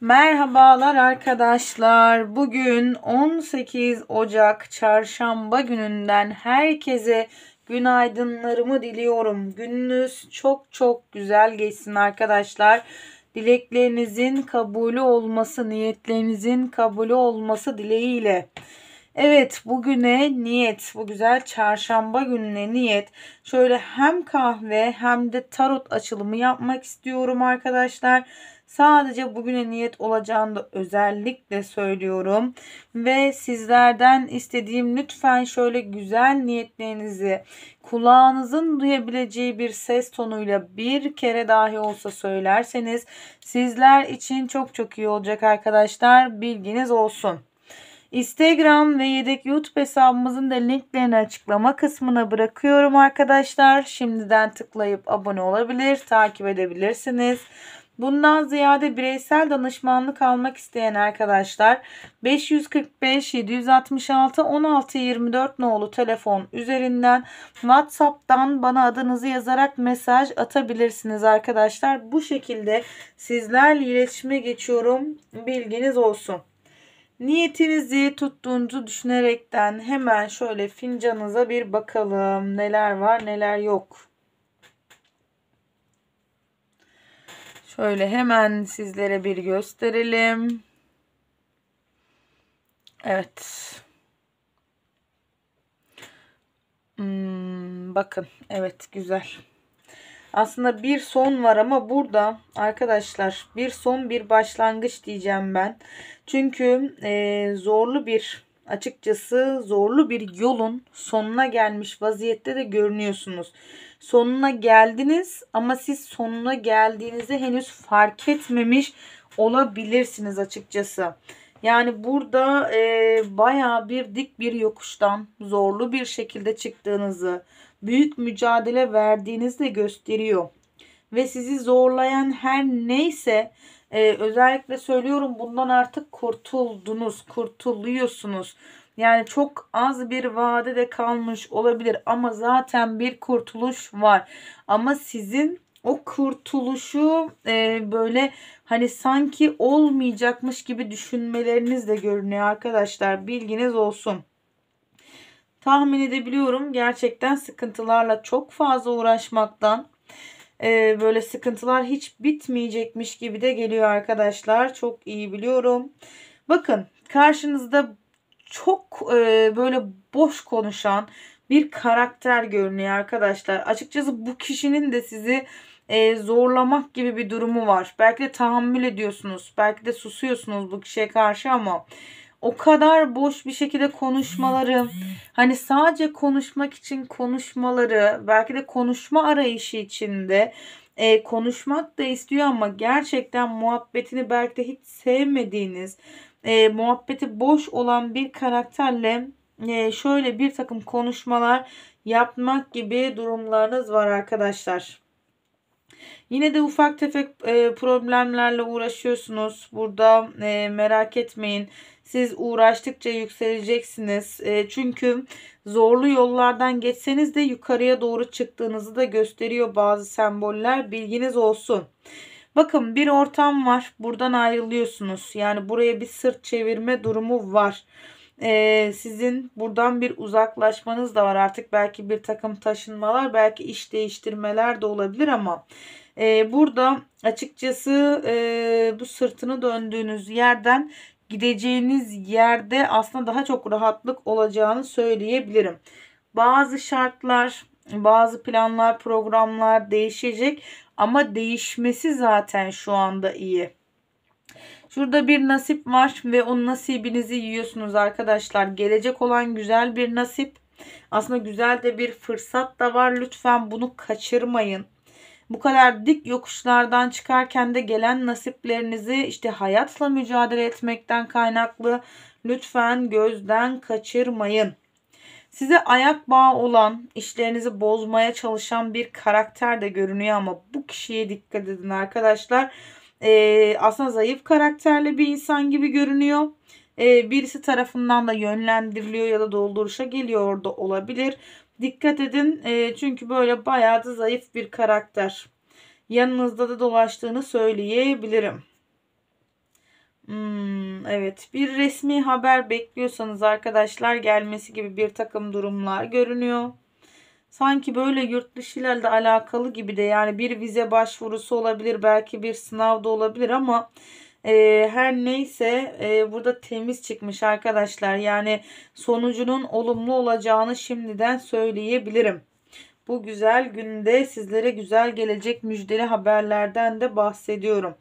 Merhabalar arkadaşlar. Bugün 18 Ocak çarşamba gününden herkese günaydınlarımı diliyorum. Gününüz çok çok güzel geçsin arkadaşlar. Dileklerinizin kabulü olması, niyetlerinizin kabulü olması dileğiyle. Evet bugüne niyet bu güzel çarşamba gününe niyet şöyle hem kahve hem de tarot açılımı yapmak istiyorum arkadaşlar. Sadece bugüne niyet olacağını da özellikle söylüyorum. Ve sizlerden istediğim lütfen şöyle güzel niyetlerinizi kulağınızın duyabileceği bir ses tonuyla bir kere dahi olsa söylerseniz sizler için çok çok iyi olacak arkadaşlar. Bilginiz olsun. Instagram ve yedek YouTube hesabımızın da linklerini açıklama kısmına bırakıyorum arkadaşlar. Şimdiden tıklayıp abone olabilir, takip edebilirsiniz. Bundan ziyade bireysel danışmanlık almak isteyen arkadaşlar 545 766 16 24 nolu telefon üzerinden WhatsApp'tan bana adınızı yazarak mesaj atabilirsiniz arkadaşlar. Bu şekilde sizlerle iletişime geçiyorum. Bilginiz olsun. Niyetinizi tuttuğunuzu düşünerekten hemen şöyle fincanınıza bir bakalım. Neler var neler yok. Şöyle hemen sizlere bir gösterelim. Evet. Hmm, bakın evet güzel. Aslında bir son var ama burada arkadaşlar bir son bir başlangıç diyeceğim ben. Çünkü e, zorlu bir açıkçası zorlu bir yolun sonuna gelmiş vaziyette de görünüyorsunuz. Sonuna geldiniz ama siz sonuna geldiğinizi henüz fark etmemiş olabilirsiniz açıkçası. Yani burada e, baya bir dik bir yokuştan zorlu bir şekilde çıktığınızı, büyük mücadele verdiğinizi de gösteriyor. Ve sizi zorlayan her neyse e, özellikle söylüyorum bundan artık kurtuldunuz, kurtuluyorsunuz. Yani çok az bir vadede kalmış olabilir ama zaten bir kurtuluş var. Ama sizin o kurtuluşu e, böyle hani sanki olmayacakmış gibi düşünmeleriniz de görünüyor arkadaşlar. Bilginiz olsun tahmin edebiliyorum. Gerçekten sıkıntılarla çok fazla uğraşmaktan e, böyle sıkıntılar hiç bitmeyecekmiş gibi de geliyor arkadaşlar. Çok iyi biliyorum. Bakın karşınızda çok e, böyle boş konuşan bir karakter görünüyor arkadaşlar. Açıkçası bu kişinin de sizi e, zorlamak gibi bir durumu var. Belki de tahammül ediyorsunuz. Belki de susuyorsunuz bu kişiye karşı ama o kadar boş bir şekilde konuşmaları hani sadece konuşmak için konuşmaları belki de konuşma arayışı içinde e, konuşmak da istiyor ama gerçekten muhabbetini belki de hiç sevmediğiniz e, muhabbeti boş olan bir karakterle e, şöyle bir takım konuşmalar yapmak gibi durumlarınız var arkadaşlar. Yine de ufak tefek e, problemlerle uğraşıyorsunuz. Burada e, merak etmeyin. Siz uğraştıkça yükseleceksiniz. E, çünkü zorlu yollardan geçseniz de yukarıya doğru çıktığınızı da gösteriyor bazı semboller. Bilginiz olsun. Bakın bir ortam var. Buradan ayrılıyorsunuz. Yani buraya bir sırt çevirme durumu var ee, sizin buradan bir uzaklaşmanız da var artık belki bir takım taşınmalar belki iş değiştirmeler de olabilir ama e, burada açıkçası e, bu sırtını döndüğünüz yerden gideceğiniz yerde aslında daha çok rahatlık olacağını söyleyebilirim. Bazı şartlar, bazı planlar, programlar değişecek ama değişmesi zaten şu anda iyi. Şurada bir nasip var ve o nasibinizi yiyorsunuz arkadaşlar. Gelecek olan güzel bir nasip. Aslında güzel de bir fırsat da var. Lütfen bunu kaçırmayın. Bu kadar dik yokuşlardan çıkarken de gelen nasiplerinizi işte hayatla mücadele etmekten kaynaklı lütfen gözden kaçırmayın. Size ayak bağı olan, işlerinizi bozmaya çalışan bir karakter de görünüyor ama bu kişiye dikkat edin arkadaşlar. Ee, aslında zayıf karakterli bir insan gibi görünüyor ee, birisi tarafından da yönlendiriliyor ya da dolduruşa geliyor da olabilir. Dikkat edin e, çünkü böyle bayağı da zayıf bir karakter. Yanınızda da dolaştığını söyleyebilirim. Hmm, evet bir resmi haber bekliyorsanız arkadaşlar gelmesi gibi bir takım durumlar görünüyor. Sanki böyle yurt dışıyla alakalı gibi de yani bir vize başvurusu olabilir belki bir sınav da olabilir ama e, her neyse e, burada temiz çıkmış arkadaşlar. Yani sonucunun olumlu olacağını şimdiden söyleyebilirim. Bu güzel günde sizlere güzel gelecek müjdeli haberlerden de bahsediyorum.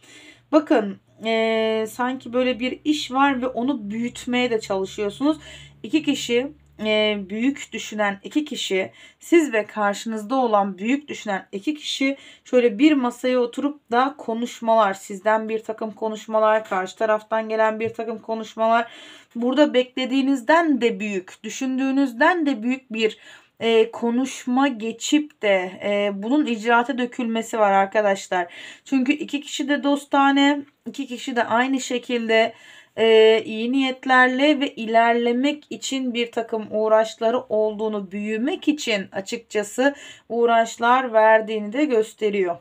Bakın e, sanki böyle bir iş var ve onu büyütmeye de çalışıyorsunuz. İki kişi e, büyük düşünen iki kişi, siz ve karşınızda olan büyük düşünen iki kişi şöyle bir masaya oturup da konuşmalar, sizden bir takım konuşmalar, karşı taraftan gelen bir takım konuşmalar. Burada beklediğinizden de büyük, düşündüğünüzden de büyük bir e, konuşma geçip de e, bunun icraate dökülmesi var arkadaşlar. Çünkü iki kişi de dostane, iki kişi de aynı şekilde e, iyi niyetlerle ve ilerlemek için bir takım uğraşları olduğunu, büyümek için açıkçası uğraşlar verdiğini de gösteriyor.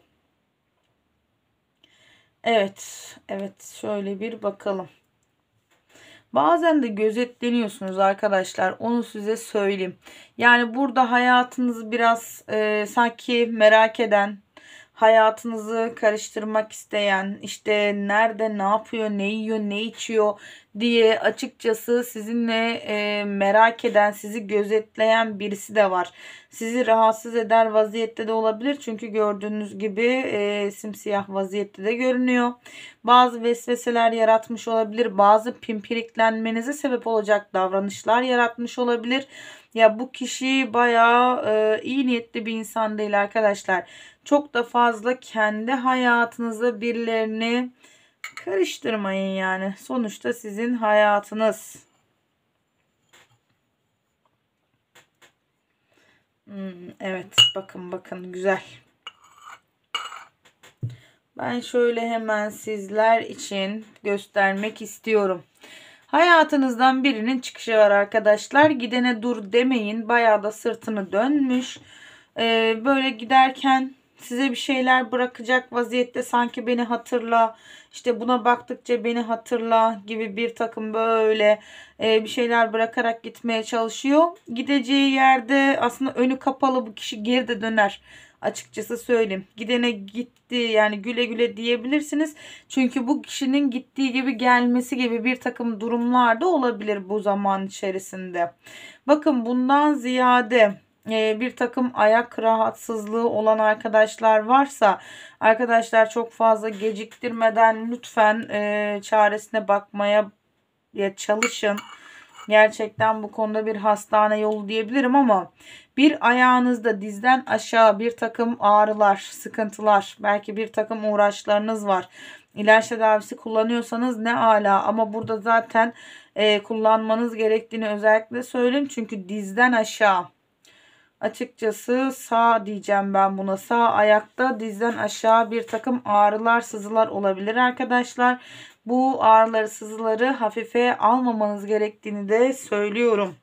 Evet, evet şöyle bir bakalım. Bazen de gözetleniyorsunuz arkadaşlar. Onu size söyleyeyim. Yani burada hayatınızı biraz e, sanki merak eden, hayatınızı karıştırmak isteyen işte nerede ne yapıyor ne yiyor ne içiyor diye açıkçası sizinle e, merak eden sizi gözetleyen birisi de var. Sizi rahatsız eder vaziyette de olabilir çünkü gördüğünüz gibi e, simsiyah vaziyette de görünüyor. Bazı vesveseler yaratmış olabilir bazı pimpiriklenmenize sebep olacak davranışlar yaratmış olabilir. Ya bu kişi bayağı e, iyi niyetli bir insan değil arkadaşlar çok da fazla kendi hayatınıza birilerini karıştırmayın yani. Sonuçta sizin hayatınız. Hmm, evet bakın bakın güzel. Ben şöyle hemen sizler için göstermek istiyorum. Hayatınızdan birinin çıkışı var arkadaşlar. Gidene dur demeyin. Bayağı da sırtını dönmüş. Ee, böyle giderken size bir şeyler bırakacak vaziyette sanki beni hatırla işte buna baktıkça beni hatırla gibi bir takım böyle e, bir şeyler bırakarak gitmeye çalışıyor. Gideceği yerde aslında önü kapalı bu kişi geri de döner açıkçası söyleyeyim. Gidene gitti yani güle güle diyebilirsiniz. Çünkü bu kişinin gittiği gibi gelmesi gibi bir takım durumlar da olabilir bu zaman içerisinde. Bakın bundan ziyade ee, bir takım ayak rahatsızlığı olan arkadaşlar varsa arkadaşlar çok fazla geciktirmeden lütfen e, çaresine bakmaya çalışın. Gerçekten bu konuda bir hastane yolu diyebilirim ama bir ayağınızda dizden aşağı bir takım ağrılar, sıkıntılar, belki bir takım uğraşlarınız var. İlaç tedavisi kullanıyorsanız ne ala ama burada zaten e, kullanmanız gerektiğini özellikle söyleyeyim. Çünkü dizden aşağı Açıkçası sağ diyeceğim ben buna. Sağ ayakta dizden aşağı bir takım ağrılar sızılar olabilir arkadaşlar. Bu ağrıları sızıları hafife almamanız gerektiğini de söylüyorum.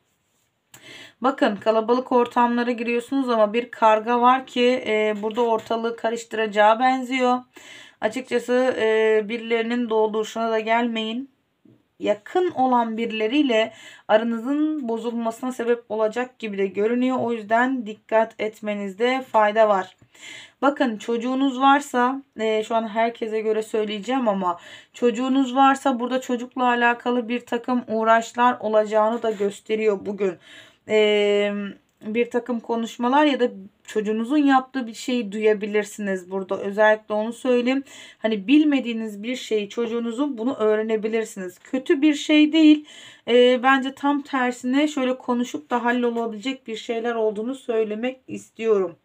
Bakın kalabalık ortamlara giriyorsunuz ama bir karga var ki e, burada ortalığı karıştıracağı benziyor. Açıkçası e, birilerinin dolduruşuna da gelmeyin yakın olan birileriyle aranızın bozulmasına sebep olacak gibi de görünüyor. O yüzden dikkat etmenizde fayda var. Bakın çocuğunuz varsa e, şu an herkese göre söyleyeceğim ama çocuğunuz varsa burada çocukla alakalı bir takım uğraşlar olacağını da gösteriyor bugün. Eee bir takım konuşmalar ya da çocuğunuzun yaptığı bir şeyi duyabilirsiniz burada. Özellikle onu söyleyeyim. Hani bilmediğiniz bir şeyi çocuğunuzun bunu öğrenebilirsiniz. Kötü bir şey değil. E, bence tam tersine şöyle konuşup da hallolabilecek bir şeyler olduğunu söylemek istiyorum.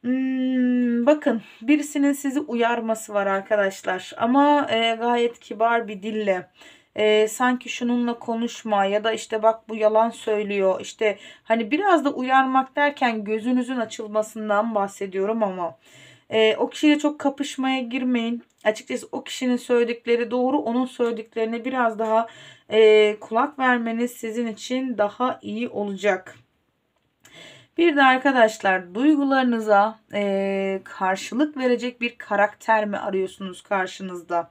Hmm, bakın birisinin sizi uyarması var arkadaşlar ama e, gayet kibar bir dille e, sanki şununla konuşma ya da işte bak bu yalan söylüyor işte hani biraz da uyarmak derken gözünüzün açılmasından bahsediyorum ama e, o kişiyle çok kapışmaya girmeyin. Açıkçası o kişinin söyledikleri doğru onun söylediklerine biraz daha e, kulak vermeniz sizin için daha iyi olacak. Bir de arkadaşlar duygularınıza e, karşılık verecek bir karakter mi arıyorsunuz karşınızda?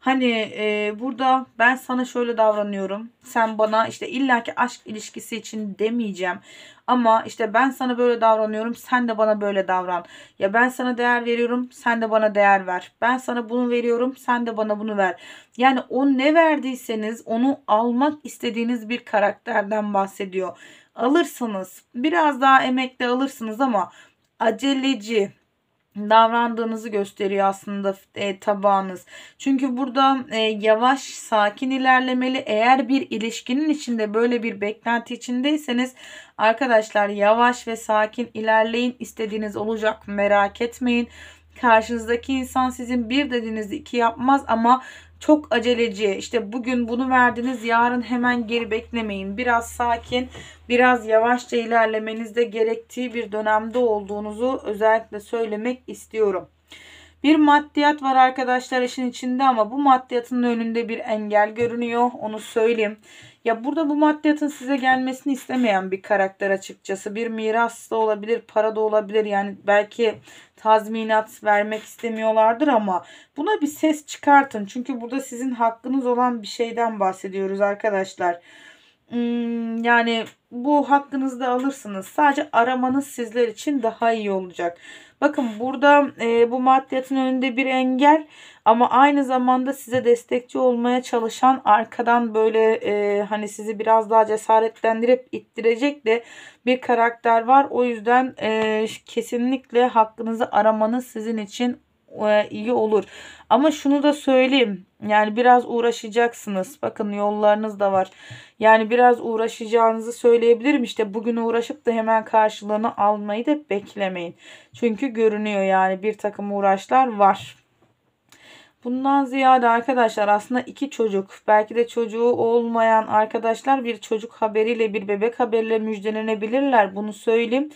Hani e, burada ben sana şöyle davranıyorum. Sen bana işte illaki aşk ilişkisi için demeyeceğim. Ama işte ben sana böyle davranıyorum. Sen de bana böyle davran. Ya ben sana değer veriyorum. Sen de bana değer ver. Ben sana bunu veriyorum. Sen de bana bunu ver. Yani o ne verdiyseniz onu almak istediğiniz bir karakterden bahsediyor. Alırsınız. Biraz daha emekli alırsınız ama aceleci, davrandığınızı gösteriyor aslında e, tabağınız. Çünkü burada e, yavaş, sakin ilerlemeli. Eğer bir ilişkinin içinde böyle bir beklenti içindeyseniz arkadaşlar yavaş ve sakin ilerleyin. İstediğiniz olacak merak etmeyin. Karşınızdaki insan sizin bir dediğinizi iki yapmaz ama çok aceleci işte bugün bunu verdiniz yarın hemen geri beklemeyin. Biraz sakin biraz yavaşça ilerlemenizde gerektiği bir dönemde olduğunuzu özellikle söylemek istiyorum. Bir maddiyat var arkadaşlar işin içinde ama bu maddiyatın önünde bir engel görünüyor. Onu söyleyeyim. Ya burada bu maddiyatın size gelmesini istemeyen bir karakter açıkçası. Bir miras da olabilir, para da olabilir. Yani belki tazminat vermek istemiyorlardır ama buna bir ses çıkartın. Çünkü burada sizin hakkınız olan bir şeyden bahsediyoruz arkadaşlar. Hmm, yani bu hakkınızı da alırsınız. Sadece aramanız sizler için daha iyi olacak. Bakın burada e, bu maddiyatın önünde bir engel ama aynı zamanda size destekçi olmaya çalışan arkadan böyle e, hani sizi biraz daha cesaretlendirip ittirecek de bir karakter var. O yüzden e, kesinlikle hakkınızı aramanız sizin için e, iyi olur. Ama şunu da söyleyeyim. Yani biraz uğraşacaksınız. Bakın yollarınız da var. Yani biraz uğraşacağınızı söyleyebilirim. İşte bugün uğraşıp da hemen karşılığını almayı da beklemeyin. Çünkü görünüyor yani bir takım uğraşlar var. Bundan ziyade arkadaşlar aslında iki çocuk belki de çocuğu olmayan arkadaşlar bir çocuk haberiyle bir bebek haberiyle müjdelenebilirler. Bunu söyleyeyim.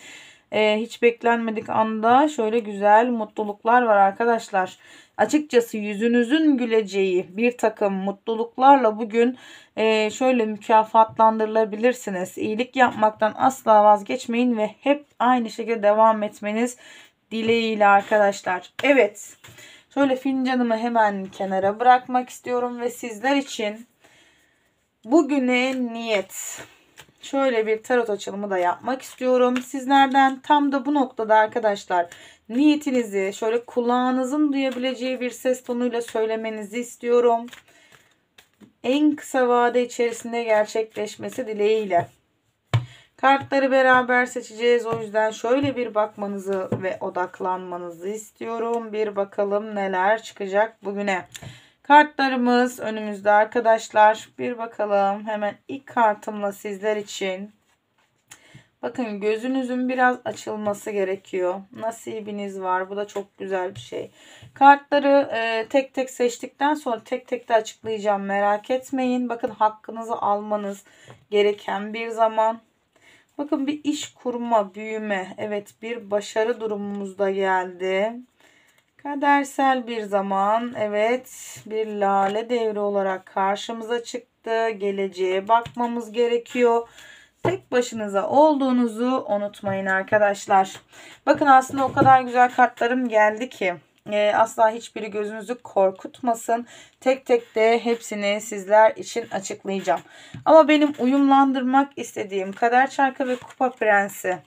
Ee, hiç beklenmedik anda şöyle güzel mutluluklar var arkadaşlar. Arkadaşlar açıkçası yüzünüzün güleceği bir takım mutluluklarla bugün e, şöyle mükafatlandırılabilirsiniz. İyilik yapmaktan asla vazgeçmeyin ve hep aynı şekilde devam etmeniz dileğiyle arkadaşlar. Evet şöyle fincanımı hemen kenara bırakmak istiyorum ve sizler için bugüne niyet şöyle bir tarot açılımı da yapmak istiyorum. Sizlerden tam da bu noktada arkadaşlar niyetinizi şöyle kulağınızın duyabileceği bir ses tonuyla söylemenizi istiyorum. En kısa vade içerisinde gerçekleşmesi dileğiyle. Kartları beraber seçeceğiz. O yüzden şöyle bir bakmanızı ve odaklanmanızı istiyorum. Bir bakalım neler çıkacak bugüne. Kartlarımız önümüzde arkadaşlar. Bir bakalım hemen ilk kartımla sizler için Bakın gözünüzün biraz açılması gerekiyor. Nasibiniz var. Bu da çok güzel bir şey. Kartları e, tek tek seçtikten sonra tek tek de açıklayacağım. Merak etmeyin. Bakın hakkınızı almanız gereken bir zaman. Bakın bir iş kurma, büyüme. Evet bir başarı durumumuzda geldi. Kadersel bir zaman. Evet bir lale devri olarak karşımıza çıktı. Geleceğe bakmamız gerekiyor tek başınıza olduğunuzu unutmayın arkadaşlar. Bakın aslında o kadar güzel kartlarım geldi ki e, asla hiçbiri gözünüzü korkutmasın. Tek tek de hepsini sizler için açıklayacağım. Ama benim uyumlandırmak istediğim kader çarkı ve kupa prensi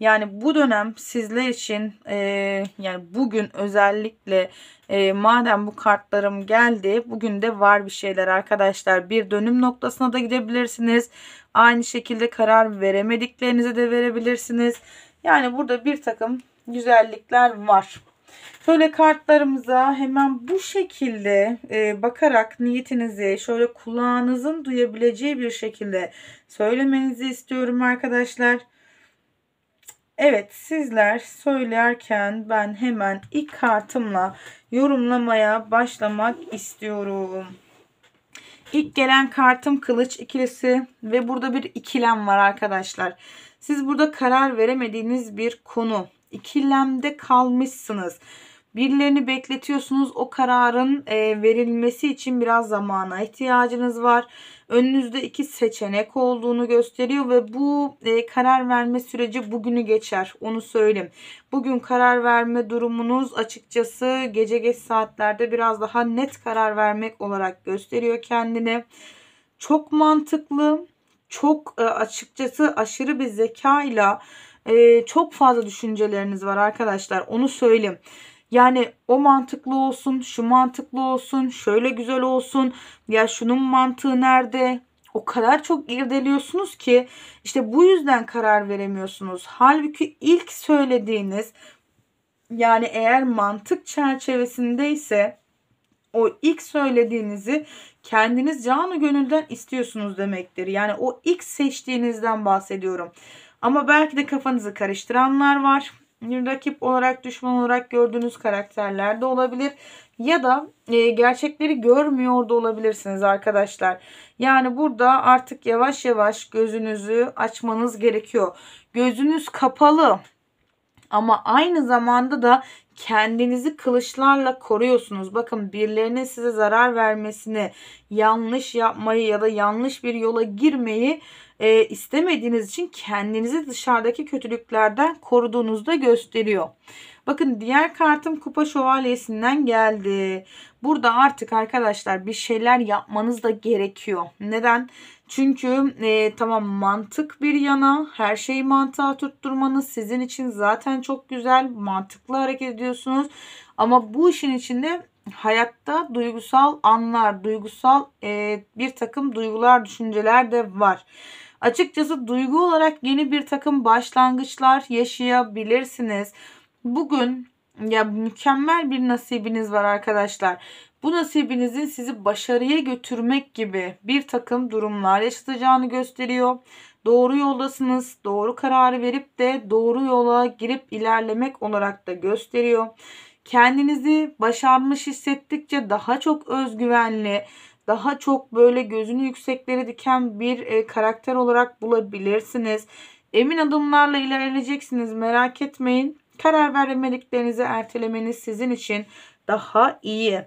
yani bu dönem sizler için e, yani bugün özellikle e, madem bu kartlarım geldi bugün de var bir şeyler arkadaşlar. Bir dönüm noktasına da gidebilirsiniz. Aynı şekilde karar veremediklerinize de verebilirsiniz. Yani burada bir takım güzellikler var. Şöyle kartlarımıza hemen bu şekilde e, bakarak niyetinizi şöyle kulağınızın duyabileceği bir şekilde söylemenizi istiyorum arkadaşlar. Evet sizler söylerken ben hemen ilk kartımla yorumlamaya başlamak istiyorum. İlk gelen kartım kılıç ikilisi ve burada bir ikilem var arkadaşlar. Siz burada karar veremediğiniz bir konu. İkilemde kalmışsınız. Birilerini bekletiyorsunuz. O kararın e, verilmesi için biraz zamana ihtiyacınız var önünüzde iki seçenek olduğunu gösteriyor ve bu e, karar verme süreci bugünü geçer. Onu söyleyeyim. Bugün karar verme durumunuz açıkçası gece geç saatlerde biraz daha net karar vermek olarak gösteriyor kendini. Çok mantıklı, çok e, açıkçası aşırı bir zekayla e, çok fazla düşünceleriniz var arkadaşlar. Onu söyleyeyim. Yani o mantıklı olsun, şu mantıklı olsun, şöyle güzel olsun. Ya şunun mantığı nerede? O kadar çok irdeliyorsunuz ki işte bu yüzden karar veremiyorsunuz. Halbuki ilk söylediğiniz yani eğer mantık çerçevesindeyse o ilk söylediğinizi kendiniz canı gönülden istiyorsunuz demektir. Yani o ilk seçtiğinizden bahsediyorum. Ama belki de kafanızı karıştıranlar var rakip olarak düşman olarak gördüğünüz karakterler de olabilir. Ya da e, gerçekleri görmüyor da olabilirsiniz arkadaşlar. Yani burada artık yavaş yavaş gözünüzü açmanız gerekiyor. Gözünüz kapalı ama aynı zamanda da kendinizi kılıçlarla koruyorsunuz. Bakın birilerinin size zarar vermesini, yanlış yapmayı ya da yanlış bir yola girmeyi e, istemediğiniz için kendinizi dışarıdaki kötülüklerden koruduğunuzda gösteriyor. Bakın diğer kartım kupa şövalyesinden geldi. Burada artık arkadaşlar bir şeyler yapmanız da gerekiyor. Neden? Çünkü e, tamam mantık bir yana her şeyi mantığa tutturmanız sizin için zaten çok güzel mantıklı hareket ediyorsunuz. Ama bu işin içinde hayatta duygusal anlar, duygusal e, bir takım duygular, düşünceler de var. Açıkçası duygu olarak yeni bir takım başlangıçlar yaşayabilirsiniz. Bugün ya mükemmel bir nasibiniz var arkadaşlar. Bu nasibinizin sizi başarıya götürmek gibi bir takım durumlar yaşatacağını gösteriyor. Doğru yoldasınız. Doğru kararı verip de doğru yola girip ilerlemek olarak da gösteriyor. Kendinizi başarmış hissettikçe daha çok özgüvenli, daha çok böyle gözünü yükseklere diken bir e, karakter olarak bulabilirsiniz. Emin adımlarla ilerleyeceksiniz merak etmeyin. Karar vermediklerinizi ertelemeniz sizin için daha iyi.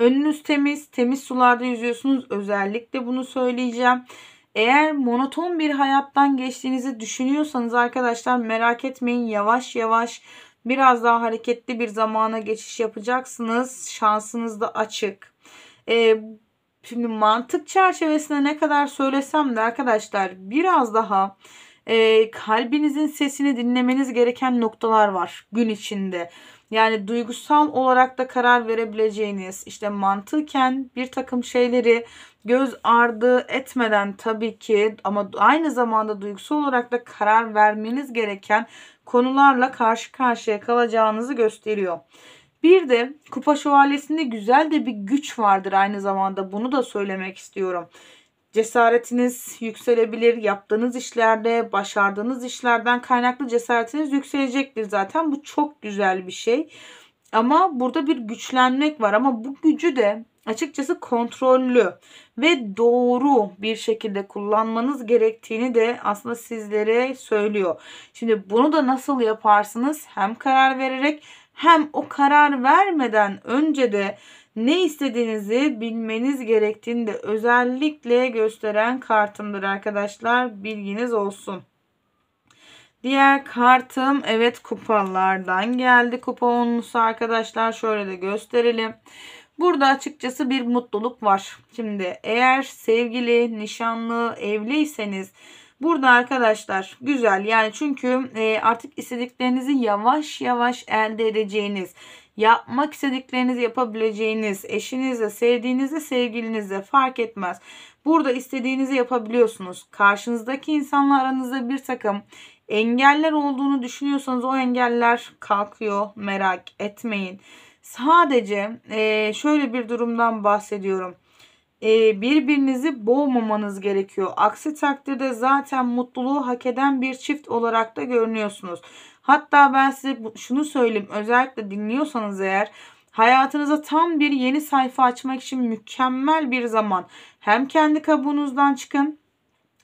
Önünüz temiz, temiz sularda yüzüyorsunuz. Özellikle bunu söyleyeceğim. Eğer monoton bir hayattan geçtiğinizi düşünüyorsanız arkadaşlar merak etmeyin. Yavaş yavaş biraz daha hareketli bir zamana geçiş yapacaksınız. Şansınız da açık. Ee, şimdi mantık çerçevesinde ne kadar söylesem de arkadaşlar biraz daha e, kalbinizin sesini dinlemeniz gereken noktalar var gün içinde. Yani duygusal olarak da karar verebileceğiniz işte mantıken bir takım şeyleri göz ardı etmeden tabii ki ama aynı zamanda duygusal olarak da karar vermeniz gereken konularla karşı karşıya kalacağınızı gösteriyor. Bir de kupa şövalyesinde güzel de bir güç vardır aynı zamanda bunu da söylemek istiyorum. Cesaretiniz yükselebilir. Yaptığınız işlerde, başardığınız işlerden kaynaklı cesaretiniz yükselecektir zaten. Bu çok güzel bir şey. Ama burada bir güçlenmek var ama bu gücü de açıkçası kontrollü ve doğru bir şekilde kullanmanız gerektiğini de aslında sizlere söylüyor. Şimdi bunu da nasıl yaparsınız? Hem karar vererek hem o karar vermeden önce de ne istediğinizi bilmeniz gerektiğini de özellikle gösteren kartımdır arkadaşlar. Bilginiz olsun. Diğer kartım evet kupalardan geldi. Kupa onlusu arkadaşlar şöyle de gösterelim. Burada açıkçası bir mutluluk var. Şimdi eğer sevgili, nişanlı, evliyseniz Burada arkadaşlar güzel yani çünkü e, artık istediklerinizi yavaş yavaş elde edeceğiniz, yapmak istediklerinizi yapabileceğiniz, eşinizle, sevdiğinizle, sevgilinizle fark etmez. Burada istediğinizi yapabiliyorsunuz. Karşınızdaki insanla aranızda bir takım engeller olduğunu düşünüyorsanız o engeller kalkıyor merak etmeyin. Sadece e, şöyle bir durumdan bahsediyorum e, birbirinizi boğmamanız gerekiyor. Aksi takdirde zaten mutluluğu hak eden bir çift olarak da görünüyorsunuz. Hatta ben size şunu söyleyeyim özellikle dinliyorsanız eğer hayatınıza tam bir yeni sayfa açmak için mükemmel bir zaman. Hem kendi kabuğunuzdan çıkın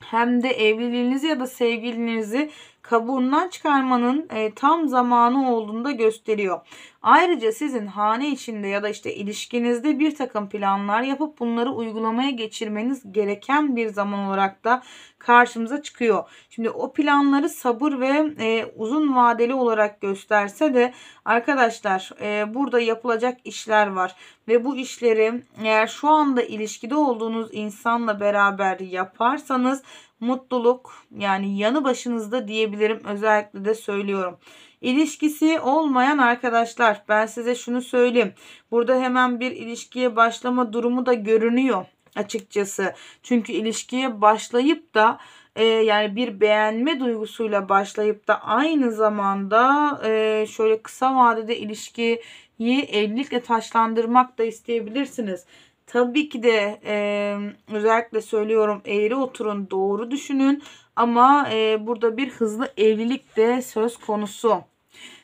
hem de evliliğinizi ya da sevgilinizi kabuğundan çıkarmanın e, tam zamanı olduğunu da gösteriyor. Ayrıca sizin hane içinde ya da işte ilişkinizde bir takım planlar yapıp bunları uygulamaya geçirmeniz gereken bir zaman olarak da karşımıza çıkıyor. Şimdi o planları sabır ve e, uzun vadeli olarak gösterse de arkadaşlar e, burada yapılacak işler var. Ve bu işleri eğer şu anda ilişkide olduğunuz insanla beraber yaparsanız mutluluk yani yanı başınızda diyebilirim özellikle de söylüyorum. İlişkisi olmayan arkadaşlar ben size şunu söyleyeyim. Burada hemen bir ilişkiye başlama durumu da görünüyor açıkçası. Çünkü ilişkiye başlayıp da e, yani bir beğenme duygusuyla başlayıp da aynı zamanda e, şöyle kısa vadede ilişkiyi evlilikle taşlandırmak da isteyebilirsiniz. Tabii ki de e, özellikle söylüyorum eğri oturun doğru düşünün ama e, burada bir hızlı evlilik de söz konusu.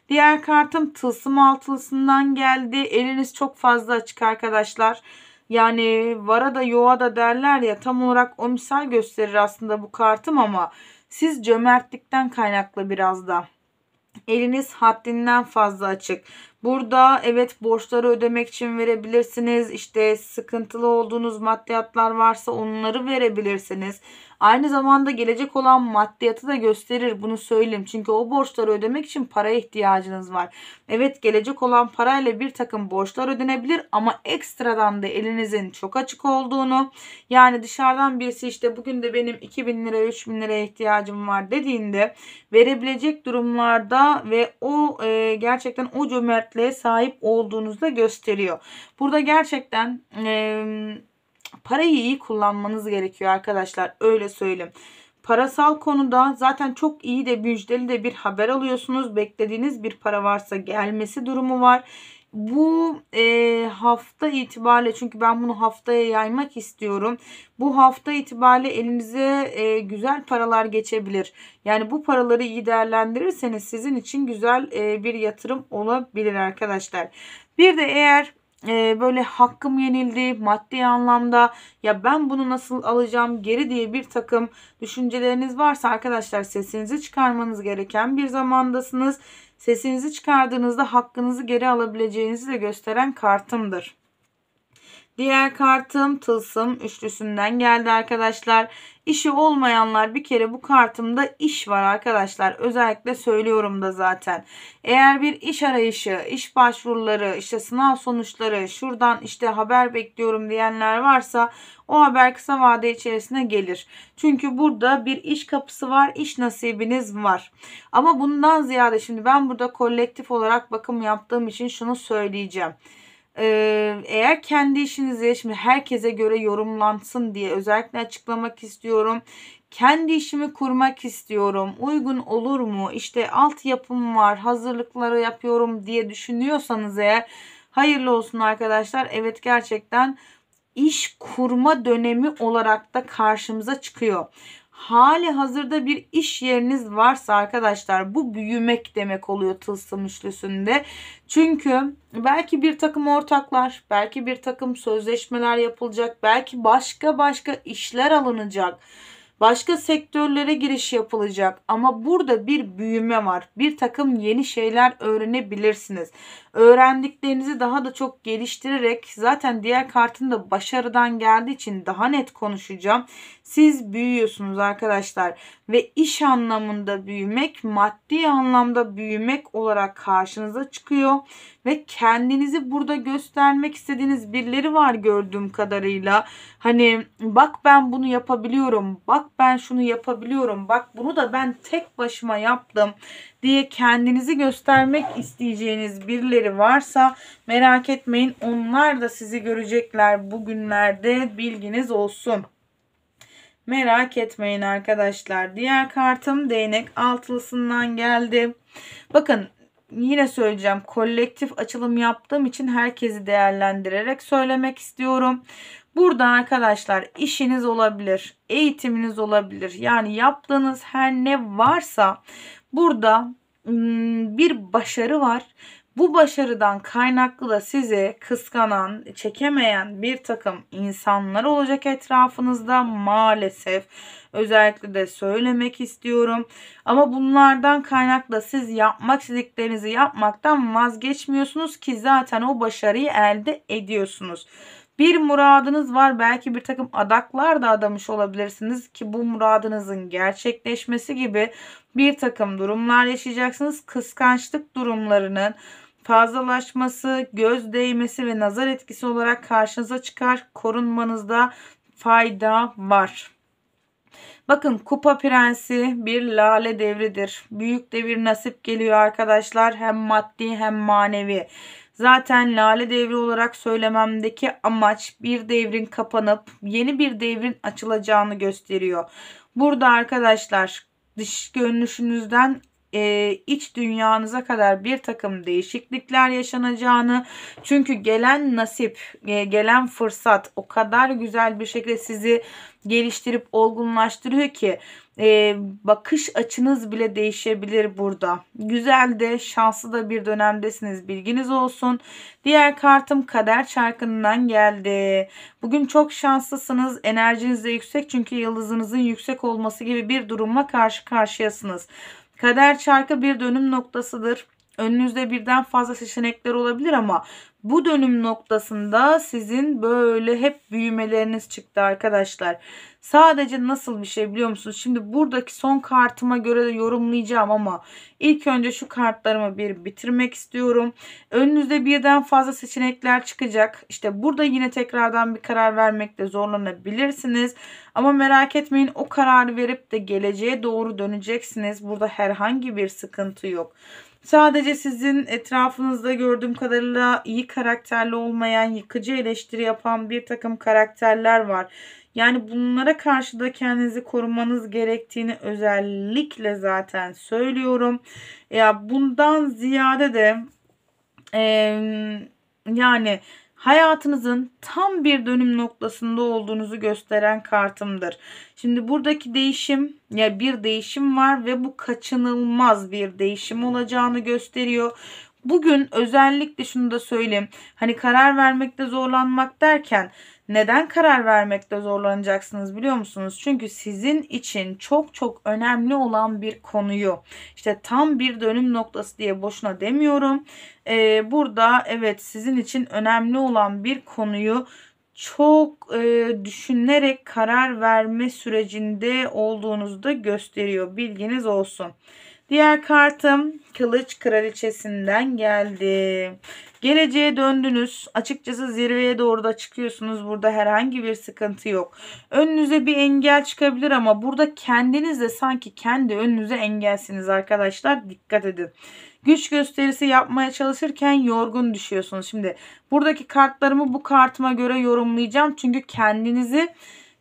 Diğer kartım tılsım altılısından geldi. Eliniz çok fazla açık arkadaşlar. Yani vara da yoğa da derler ya tam olarak o misal gösterir aslında bu kartım ama siz cömertlikten kaynaklı biraz da. Eliniz haddinden fazla açık. Burada evet borçları ödemek için verebilirsiniz. İşte sıkıntılı olduğunuz maddiyatlar varsa onları verebilirsiniz. Aynı zamanda gelecek olan maddiyatı da gösterir bunu söyleyeyim. Çünkü o borçları ödemek için paraya ihtiyacınız var. Evet gelecek olan parayla bir takım borçlar ödenebilir ama ekstradan da elinizin çok açık olduğunu yani dışarıdan birisi işte bugün de benim 2000 lira 3000 liraya ihtiyacım var dediğinde verebilecek durumlarda ve o e, gerçekten o cömert sertliğe sahip olduğunuzu da gösteriyor. Burada gerçekten e, parayı iyi kullanmanız gerekiyor arkadaşlar. Öyle söyleyeyim. Parasal konuda zaten çok iyi de müjdeli de bir haber alıyorsunuz. Beklediğiniz bir para varsa gelmesi durumu var bu e, hafta itibariyle çünkü ben bunu haftaya yaymak istiyorum. Bu hafta itibariyle elinize e, güzel paralar geçebilir. Yani bu paraları iyi değerlendirirseniz sizin için güzel e, bir yatırım olabilir arkadaşlar. Bir de eğer e, böyle hakkım yenildi maddi anlamda ya ben bunu nasıl alacağım geri diye bir takım düşünceleriniz varsa arkadaşlar sesinizi çıkarmanız gereken bir zamandasınız. Sesinizi çıkardığınızda hakkınızı geri alabileceğinizi de gösteren kartımdır. Diğer kartım tılsım üçlüsünden geldi arkadaşlar. İşi olmayanlar bir kere bu kartımda iş var arkadaşlar. Özellikle söylüyorum da zaten. Eğer bir iş arayışı, iş başvuruları, işte sınav sonuçları, şuradan işte haber bekliyorum diyenler varsa o haber kısa vade içerisine gelir. Çünkü burada bir iş kapısı var, iş nasibiniz var. Ama bundan ziyade şimdi ben burada kolektif olarak bakım yaptığım için şunu söyleyeceğim eğer kendi işinizi şimdi herkese göre yorumlansın diye özellikle açıklamak istiyorum. Kendi işimi kurmak istiyorum. Uygun olur mu? İşte altyapım var. Hazırlıkları yapıyorum diye düşünüyorsanız eğer hayırlı olsun arkadaşlar. Evet gerçekten iş kurma dönemi olarak da karşımıza çıkıyor hali hazırda bir iş yeriniz varsa arkadaşlar bu büyümek demek oluyor tılsım üçlüsünde. Çünkü belki bir takım ortaklar, belki bir takım sözleşmeler yapılacak, belki başka başka işler alınacak. Başka sektörlere giriş yapılacak ama burada bir büyüme var. Bir takım yeni şeyler öğrenebilirsiniz. Öğrendiklerinizi daha da çok geliştirerek zaten diğer kartın da başarıdan geldiği için daha net konuşacağım. Siz büyüyorsunuz arkadaşlar ve iş anlamında büyümek, maddi anlamda büyümek olarak karşınıza çıkıyor ve kendinizi burada göstermek istediğiniz birileri var gördüğüm kadarıyla. Hani bak ben bunu yapabiliyorum, bak ben şunu yapabiliyorum, bak bunu da ben tek başıma yaptım diye kendinizi göstermek isteyeceğiniz birileri varsa merak etmeyin onlar da sizi görecekler bugünlerde bilginiz olsun. Merak etmeyin arkadaşlar. Diğer kartım değnek altılısından geldi. Bakın yine söyleyeceğim kolektif açılım yaptığım için herkesi değerlendirerek söylemek istiyorum. Burada arkadaşlar işiniz olabilir, eğitiminiz olabilir. Yani yaptığınız her ne varsa burada hmm, bir başarı var bu başarıdan kaynaklı da sizi kıskanan, çekemeyen bir takım insanlar olacak etrafınızda maalesef. Özellikle de söylemek istiyorum. Ama bunlardan kaynaklı siz yapmak istediklerinizi yapmaktan vazgeçmiyorsunuz ki zaten o başarıyı elde ediyorsunuz. Bir muradınız var belki bir takım adaklar da adamış olabilirsiniz ki bu muradınızın gerçekleşmesi gibi bir takım durumlar yaşayacaksınız. Kıskançlık durumlarının fazlalaşması, göz değmesi ve nazar etkisi olarak karşınıza çıkar. Korunmanızda fayda var. Bakın kupa prensi bir lale devridir. Büyük de bir nasip geliyor arkadaşlar. Hem maddi hem manevi. Zaten lale devri olarak söylememdeki amaç bir devrin kapanıp yeni bir devrin açılacağını gösteriyor. Burada arkadaşlar dış görünüşünüzden e, iç dünyanıza kadar bir takım değişiklikler yaşanacağını çünkü gelen nasip e, gelen fırsat o kadar güzel bir şekilde sizi geliştirip olgunlaştırıyor ki e, bakış açınız bile değişebilir burada. Güzel de şanslı da bir dönemdesiniz bilginiz olsun. Diğer kartım kader çarkından geldi. Bugün çok şanslısınız enerjiniz de yüksek çünkü yıldızınızın yüksek olması gibi bir durumla karşı karşıyasınız. Kader çarkı bir dönüm noktasıdır. Önünüzde birden fazla seçenekler olabilir ama bu dönüm noktasında sizin böyle hep büyümeleriniz çıktı arkadaşlar. Sadece nasıl bir şey biliyor musunuz? Şimdi buradaki son kartıma göre de yorumlayacağım ama ilk önce şu kartlarımı bir bitirmek istiyorum. Önünüzde birden fazla seçenekler çıkacak. İşte burada yine tekrardan bir karar vermekte zorlanabilirsiniz. Ama merak etmeyin o kararı verip de geleceğe doğru döneceksiniz. Burada herhangi bir sıkıntı yok. Sadece sizin etrafınızda gördüğüm kadarıyla iyi karakterli olmayan, yıkıcı eleştiri yapan bir takım karakterler var. Yani bunlara karşı da kendinizi korumanız gerektiğini özellikle zaten söylüyorum. Ya bundan ziyade de e, yani hayatınızın tam bir dönüm noktasında olduğunuzu gösteren kartımdır. Şimdi buradaki değişim ya bir değişim var ve bu kaçınılmaz bir değişim olacağını gösteriyor. Bugün özellikle şunu da söyleyeyim. Hani karar vermekte zorlanmak derken neden karar vermekte zorlanacaksınız biliyor musunuz? Çünkü sizin için çok çok önemli olan bir konuyu işte tam bir dönüm noktası diye boşuna demiyorum. Ee, burada evet sizin için önemli olan bir konuyu çok e, düşünerek karar verme sürecinde olduğunuzu da gösteriyor. Bilginiz olsun. Diğer kartım kılıç kraliçesinden geldi. Geleceğe döndünüz. Açıkçası zirveye doğru da çıkıyorsunuz. Burada herhangi bir sıkıntı yok. Önünüze bir engel çıkabilir ama burada kendiniz de sanki kendi önünüze engelsiniz arkadaşlar. Dikkat edin. Güç gösterisi yapmaya çalışırken yorgun düşüyorsunuz. Şimdi buradaki kartlarımı bu kartıma göre yorumlayacağım. Çünkü kendinizi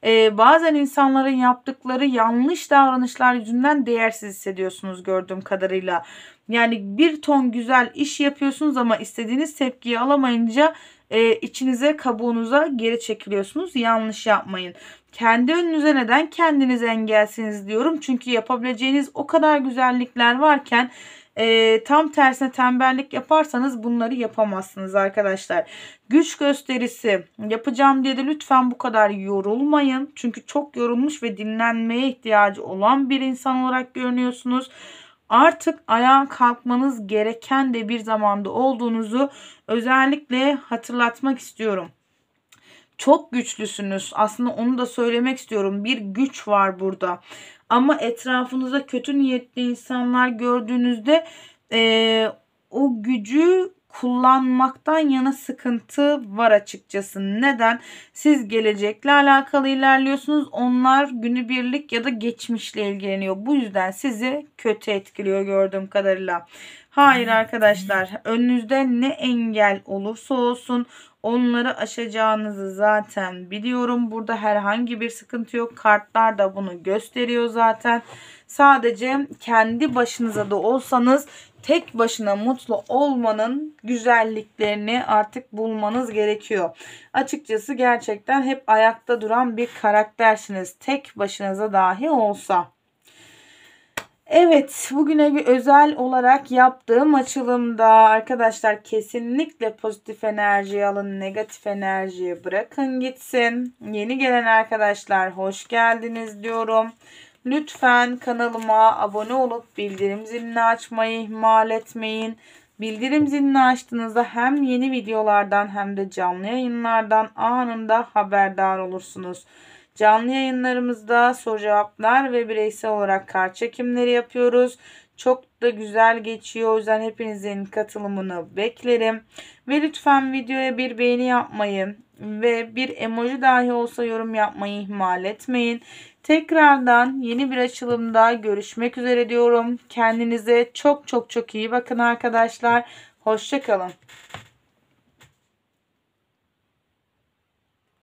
e, bazen insanların yaptıkları yanlış davranışlar yüzünden değersiz hissediyorsunuz gördüğüm kadarıyla. Yani bir ton güzel iş yapıyorsunuz ama istediğiniz tepkiyi alamayınca e, içinize kabuğunuza geri çekiliyorsunuz. Yanlış yapmayın. Kendi önünüze neden kendiniz engelsiniz diyorum. Çünkü yapabileceğiniz o kadar güzellikler varken e, tam tersine tembellik yaparsanız bunları yapamazsınız arkadaşlar. Güç gösterisi yapacağım diye de lütfen bu kadar yorulmayın. Çünkü çok yorulmuş ve dinlenmeye ihtiyacı olan bir insan olarak görünüyorsunuz. Artık ayağa kalkmanız gereken de bir zamanda olduğunuzu özellikle hatırlatmak istiyorum çok güçlüsünüz. Aslında onu da söylemek istiyorum. Bir güç var burada. Ama etrafınıza kötü niyetli insanlar gördüğünüzde e, o gücü kullanmaktan yana sıkıntı var açıkçası. Neden? Siz gelecekle alakalı ilerliyorsunuz. Onlar günübirlik ya da geçmişle ilgileniyor. Bu yüzden sizi kötü etkiliyor gördüğüm kadarıyla. Hayır arkadaşlar önünüzde ne engel olursa olsun Onları aşacağınızı zaten biliyorum. Burada herhangi bir sıkıntı yok. Kartlar da bunu gösteriyor zaten. Sadece kendi başınıza da olsanız tek başına mutlu olmanın güzelliklerini artık bulmanız gerekiyor. Açıkçası gerçekten hep ayakta duran bir karaktersiniz. Tek başınıza dahi olsa. Evet bugüne bir özel olarak yaptığım açılımda arkadaşlar kesinlikle pozitif enerjiyi alın negatif enerjiyi bırakın gitsin. Yeni gelen arkadaşlar hoş geldiniz diyorum. Lütfen kanalıma abone olup bildirim zilini açmayı ihmal etmeyin. Bildirim zilini açtığınızda hem yeni videolardan hem de canlı yayınlardan anında haberdar olursunuz. Canlı yayınlarımızda soru cevaplar ve bireysel olarak kart çekimleri yapıyoruz. Çok da güzel geçiyor. O yüzden hepinizin katılımını beklerim. Ve lütfen videoya bir beğeni yapmayı ve bir emoji dahi olsa yorum yapmayı ihmal etmeyin. Tekrardan yeni bir açılımda görüşmek üzere diyorum. Kendinize çok çok çok iyi bakın arkadaşlar. Hoşçakalın.